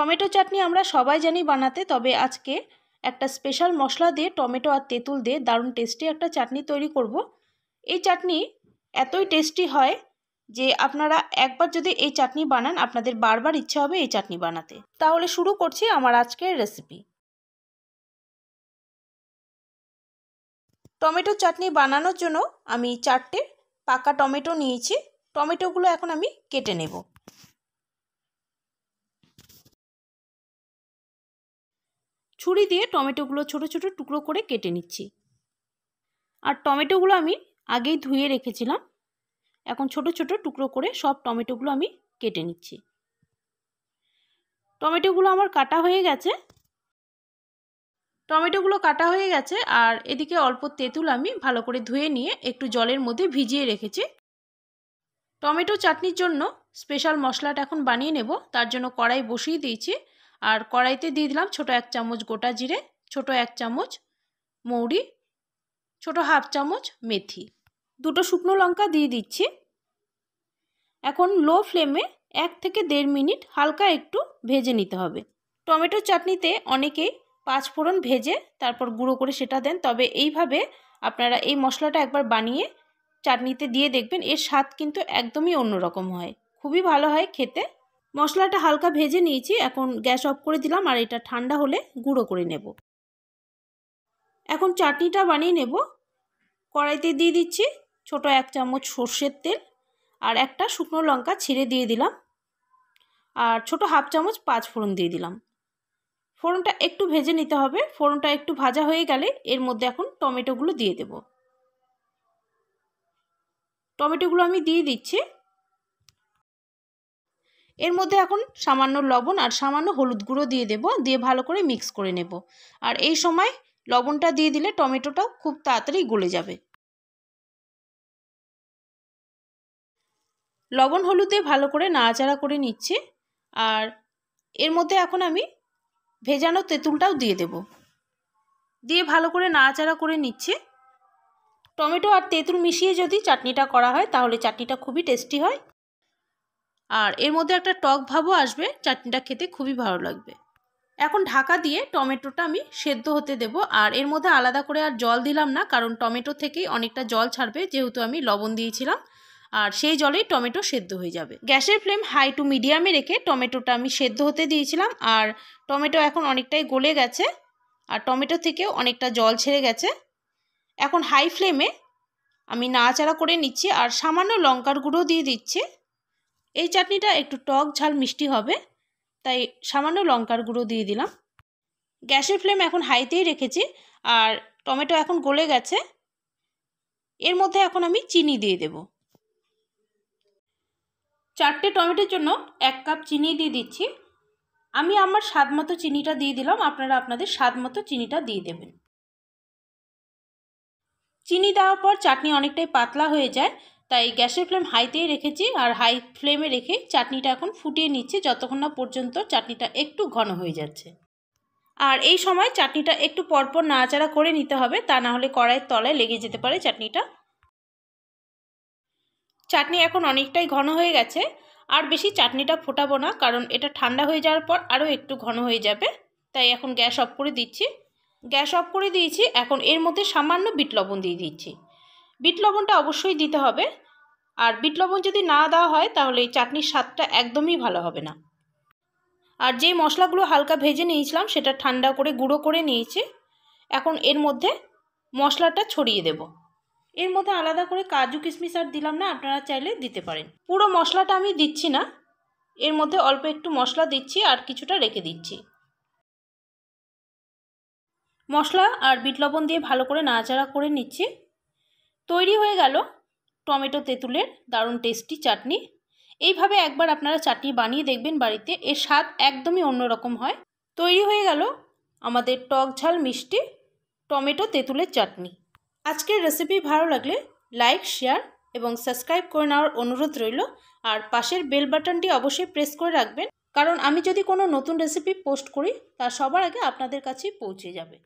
Tomato চাটনি আমরা সবাই জানি বানাতে তবে আজকে একটা স্পেশাল মশলা দিয়ে টমেটো আর তেঁতুল দিয়ে দারুণ টেস্টি একটা চাটনি তৈরি করব। এই চাটনি এতই টেস্টি হয় যে আপনারা একবার যদি এই চাটনি বানান আপনাদের বারবার ইচ্ছা হবে এই চাটনি বানাতে তাহলে শুরু করছি আমার আজকের রেসিপি টমেটো চাটনি বানানোর জন্য আমি চারটে পাকা টমেটো নিয়েছি টমেটোগুলো এখন আমি কেটে নেবো ছুরি দিয়ে টমেটোগুলো ছোট ছোট টুকরো করে কেটে নিচ্ছি আর টমেটোগুলো আমি আগেই ধুয়ে রেখেছিলাম এখন ছোট ছোট টুকরো করে সব টমেটোগুলো আমি কেটে নিচ্ছি টমেটোগুলো আমার কাটা হয়ে গেছে টমেটোগুলো কাটা হয়ে গেছে আর এদিকে অল্প তেঁতুল আমি ভালো করে ধুয়ে নিয়ে একটু জলের মধ্যে ভিজিয়ে রেখেছি টমেটো চাটনির জন্য স্পেশাল মশলাটা এখন বানিয়ে নেব তার জন্য কড়াই বসিয়ে দিয়েছি আর কড়াইতে দিয়ে দিলাম ছোটো এক চামচ গোটা জিরে ছোট এক চামচ মৌরি ছোটো হাফ চামচ মেথি দুটো শুকনো লঙ্কা দিয়ে দিচ্ছি এখন লো ফ্লেমে এক থেকে দেড় মিনিট হালকা একটু ভেজে নিতে হবে টমেটো চাটনিতে অনেকেই পাঁচফোড়ন ভেজে তারপর গুঁড়ো করে সেটা দেন তবে এইভাবে আপনারা এই মশলাটা একবার বানিয়ে চাটনিতে দিয়ে দেখবেন এর স্বাদ কিন্তু একদমই অন্যরকম হয় খুবই ভালো হয় খেতে মশলাটা হালকা ভেজে নিয়েছি এখন গ্যাস অফ করে দিলাম আর এটা ঠান্ডা হলে গুঁড়ো করে নেব এখন চাটনিটা বানিয়ে নেব কড়াইতে দিয়ে দিচ্ছি ছোট এক চামচ সর্ষের তেল আর একটা শুকনো লঙ্কা ছিঁড়ে দিয়ে দিলাম আর ছোট হাফ চামচ পাঁচ ফোড়ন দিয়ে দিলাম ফোড়নটা একটু ভেজে নিতে হবে ফোড়নটা একটু ভাজা হয়ে গেলে এর মধ্যে এখন টমেটোগুলো দিয়ে দেব টমেটোগুলো আমি দিয়ে দিচ্ছি এর মধ্যে এখন সামান্য লবণ আর সামান্য হলুদ গুঁড়ো দিয়ে দেব দিয়ে ভালো করে মিক্স করে নেব আর এই সময় লবণটা দিয়ে দিলে টমেটোটাও খুব তাড়াতাড়ি গলে যাবে লবণ হলুদে ভালো করে নাড়াচাড়া করে নিচ্ছে আর এর মধ্যে এখন আমি ভেজানো তেঁতুলটাও দিয়ে দেব দিয়ে ভালো করে নাড়াচাড়া করে নিচ্ছে টমেটো আর তেঁতুল মিশিয়ে যদি চাটনিটা করা হয় তাহলে চাটনিটা খুবই টেস্টি হয় আর এর মধ্যে একটা টক ভাবও আসবে চাটনিটা খেতে খুবই ভালো লাগবে এখন ঢাকা দিয়ে টমেটোটা আমি সেদ্ধ হতে দেব আর এর মধ্যে আলাদা করে আর জল দিলাম না কারণ টমেটো থেকেই অনেকটা জল ছাড়বে যেহেতু আমি লবণ দিয়েছিলাম আর সেই জলেই টমেটো সেদ্ধ হয়ে যাবে গ্যাসের ফ্লেম হাই টু মিডিয়ামে রেখে টমেটোটা আমি সেদ্ধ হতে দিয়েছিলাম আর টমেটো এখন অনেকটাই গলে গেছে আর টমেটো থেকেও অনেকটা জল ছেড়ে গেছে এখন হাই ফ্লেমে আমি নাড়াচাড়া করে নিচ্ছি আর সামান্য লঙ্কার গুঁড়ো দিয়ে দিচ্ছি এই চাটনিটা একটু টক ঝাল মিষ্টি হবে তাই সামান্য লঙ্কার গুঁড়ো দিয়ে দিলাম গ্যাসের ফ্লেম এখন হাইতেই রেখেছি আর টমেটো এখন গলে গেছে এর মধ্যে এখন আমি চিনি দিয়ে দেব চারটে টমেটোর জন্য এক কাপ চিনি দিয়ে দিচ্ছি আমি আমার স্বাদ মতো চিনিটা দিয়ে দিলাম আপনারা আপনাদের স্বাদ মতো চিনিটা দিয়ে দেবেন চিনি দেওয়ার পর চাটনি অনেকটাই পাতলা হয়ে যায় তাই গ্যাসের ফ্লেম হাইতেই রেখেছি আর হাই ফ্লেমে রেখে চাটনিটা এখন ফুটিয়ে নিচ্ছি যতক্ষণ না পর্যন্ত চাটনিটা একটু ঘন হয়ে যাচ্ছে আর এই সময় চাটনিটা একটু পরপর নাড়াচাড়া করে নিতে হবে তা না হলে কড়াইয়ের তলায় লেগে যেতে পারে চাটনিটা চাটনি এখন অনেকটাই ঘন হয়ে গেছে আর বেশি চাটনিটা ফোটাবো না কারণ এটা ঠান্ডা হয়ে যাওয়ার পর আরও একটু ঘন হয়ে যাবে তাই এখন গ্যাস অফ করে দিচ্ছি গ্যাস অফ করে দিয়েছি এখন এর মধ্যে সামান্য বিট লবণ দিয়ে দিচ্ছি বিট লবণটা অবশ্যই দিতে হবে আর বিট লবণ যদি না দেওয়া হয় তাহলে এই চাটনির স্বাদটা একদমই ভালো হবে না আর যেই মশলাগুলো হালকা ভেজে নিয়েছিলাম সেটা ঠান্ডা করে গুঁড়ো করে নিয়েছি এখন এর মধ্যে মশলাটা ছড়িয়ে দেব এর মধ্যে আলাদা করে কাজু কিশমিশ আর দিলাম না আপনারা চাইলে দিতে পারেন পুরো মশলাটা আমি দিচ্ছি না এর মধ্যে অল্প একটু মশলা দিচ্ছি আর কিছুটা রেখে দিচ্ছি মশলা আর বিট লবণ দিয়ে ভালো করে নাড়াচাড়া করে নিচ্ছি তৈরি হয়ে গেল টমেটো তেঁতুলের দারুণ টেস্টি চাটনি এইভাবে একবার আপনারা চাটনি বানিয়ে দেখবেন বাড়িতে এর স্বাদ একদমই অন্যরকম হয় তৈরি হয়ে গেল আমাদের টক ঝাল মিষ্টি টমেটো তেঁতুলের চাটনি আজকের রেসিপি ভালো লাগলে লাইক শেয়ার এবং সাবস্ক্রাইব করে নেওয়ার অনুরোধ রইল আর পাশের বেল বাটনটি অবশ্যই প্রেস করে রাখবেন কারণ আমি যদি কোনো নতুন রেসিপি পোস্ট করি তা সবার আগে আপনাদের কাছেই পৌঁছে যাবে